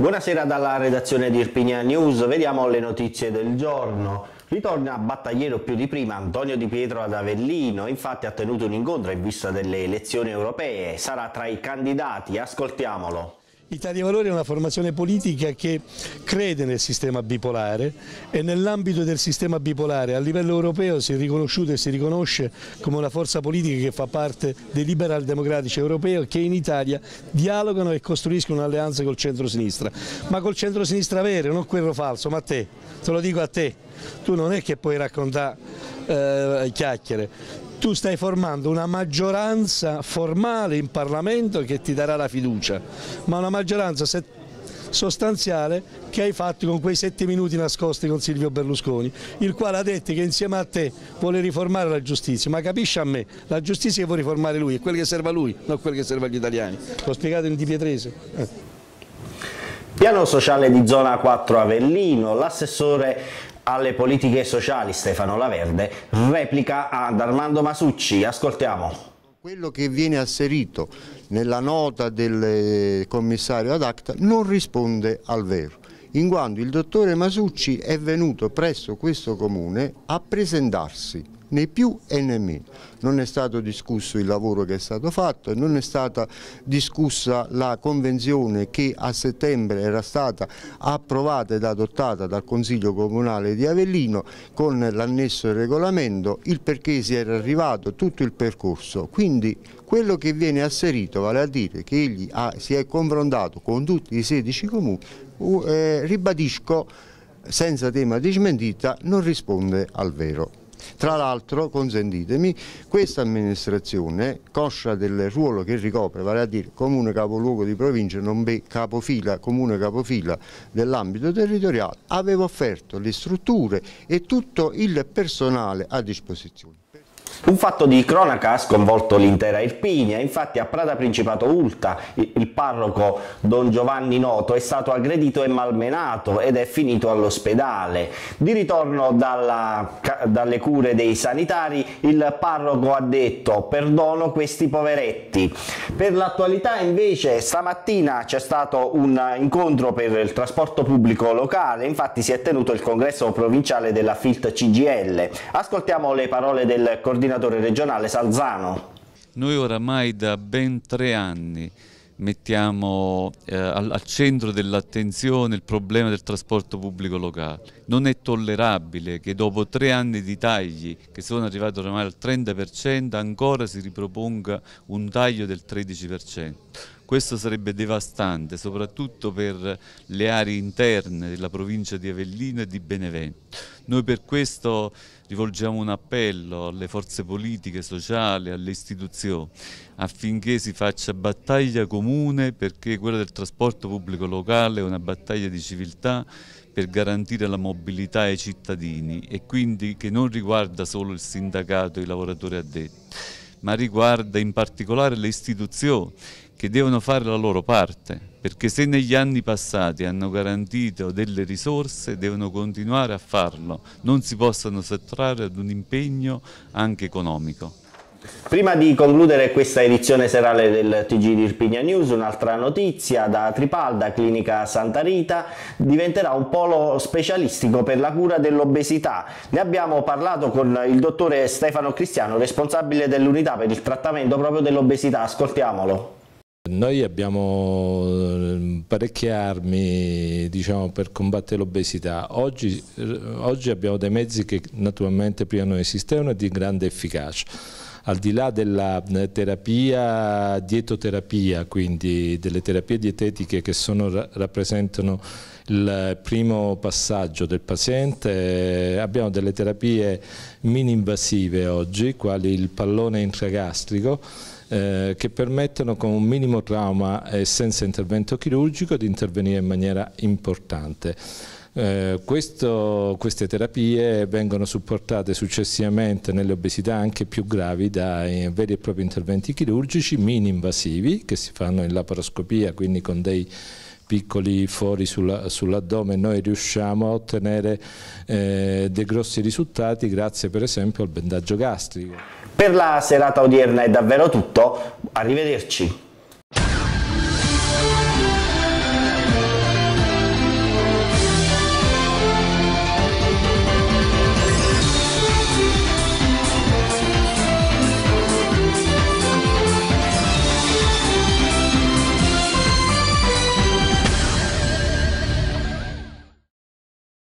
Buonasera dalla redazione di Irpinia News, vediamo le notizie del giorno. Ritorna battagliero più di prima Antonio Di Pietro ad Avellino, infatti ha tenuto un incontro in vista delle elezioni europee, sarà tra i candidati, ascoltiamolo. Italia Valori è una formazione politica che crede nel sistema bipolare e nell'ambito del sistema bipolare a livello europeo si è riconosciuto e si riconosce come una forza politica che fa parte dei liberal democratici europei che in Italia dialogano e costruiscono un'alleanza col centro-sinistra, ma col centro-sinistra vero, non quello falso, ma a te, te lo dico a te, tu non è che puoi raccontare eh, chiacchiere. Tu stai formando una maggioranza formale in Parlamento che ti darà la fiducia, ma una maggioranza sostanziale che hai fatto con quei sette minuti nascosti con Silvio Berlusconi, il quale ha detto che insieme a te vuole riformare la giustizia, ma capisci a me, la giustizia che vuole riformare lui è quella che serve a lui, non quella che serve agli italiani. L'ho spiegato in Di Pietrese. Eh. Piano sociale di zona 4 Avellino, l'assessore alle politiche sociali Stefano Laverde, replica ad Armando Masucci. Ascoltiamo. Quello che viene asserito nella nota del eh, commissario ad acta non risponde al vero in quanto il dottore Masucci è venuto presso questo comune a presentarsi né più e né meno. Non è stato discusso il lavoro che è stato fatto, non è stata discussa la convenzione che a settembre era stata approvata ed adottata dal Consiglio Comunale di Avellino con l'annesso regolamento, il perché si era arrivato, tutto il percorso. Quindi quello che viene asserito, vale a dire che egli ha, si è confrontato con tutti i 16 comuni, eh, ribadisco senza tema di smentita, non risponde al vero. Tra l'altro, consentitemi, questa amministrazione, coscia del ruolo che ricopre, vale a dire comune capoluogo di provincia, nonché capofila, comune capofila dell'ambito territoriale, aveva offerto le strutture e tutto il personale a disposizione. Un fatto di cronaca ha sconvolto l'intera Irpinia, infatti a Prada Principato Ulta il parroco Don Giovanni Noto è stato aggredito e malmenato ed è finito all'ospedale. Di ritorno dalla, dalle cure dei sanitari il parroco ha detto perdono questi poveretti. Per l'attualità invece stamattina c'è stato un incontro per il trasporto pubblico locale, infatti si è tenuto il congresso provinciale della FILT CGL. Ascoltiamo le parole del coordinatore coordinatore regionale Salzano. Noi oramai da ben tre anni mettiamo eh, al, al, centro dell'attenzione il problema del trasporto pubblico locale. Non è tollerabile che dopo tre anni di tagli, che sono arrivati oramai al 30%, ancora si riproponga un taglio del 13%. Questo sarebbe devastante, soprattutto per le aree interne della provincia di Avellino e di Benevento. Noi per questo rivolgiamo un appello alle forze politiche, sociali, alle istituzioni affinché si faccia battaglia comune perché quella del trasporto pubblico locale è una battaglia di civiltà per garantire la mobilità ai cittadini e quindi che non riguarda solo il sindacato e i lavoratori addetti ma riguarda in particolare le istituzioni che devono fare la loro parte, perché se negli anni passati hanno garantito delle risorse devono continuare a farlo, non si possono sottrarre ad un impegno anche economico. Prima di concludere questa edizione serale del TG di Irpigna News, un'altra notizia da Tripalda, clinica Santa Rita, diventerà un polo specialistico per la cura dell'obesità. Ne abbiamo parlato con il dottore Stefano Cristiano, responsabile dell'unità per il trattamento proprio dell'obesità. Ascoltiamolo. Noi abbiamo eh, parecchie armi diciamo, per combattere l'obesità, oggi, eh, oggi abbiamo dei mezzi che naturalmente prima non esistevano e di grande efficacia al di là della terapia dietoterapia, quindi delle terapie dietetiche che sono, rappresentano il primo passaggio del paziente, eh, abbiamo delle terapie mini-invasive oggi, quali il pallone intragastrico, eh, che permettono con un minimo trauma e senza intervento chirurgico di intervenire in maniera importante. Eh, questo, queste terapie vengono supportate successivamente nelle obesità anche più gravi da veri e propri interventi chirurgici mini-invasivi che si fanno in laparoscopia, quindi con dei piccoli fori sull'addome noi riusciamo a ottenere eh, dei grossi risultati grazie per esempio al bendaggio gastrico. Per la serata odierna è davvero tutto, arrivederci.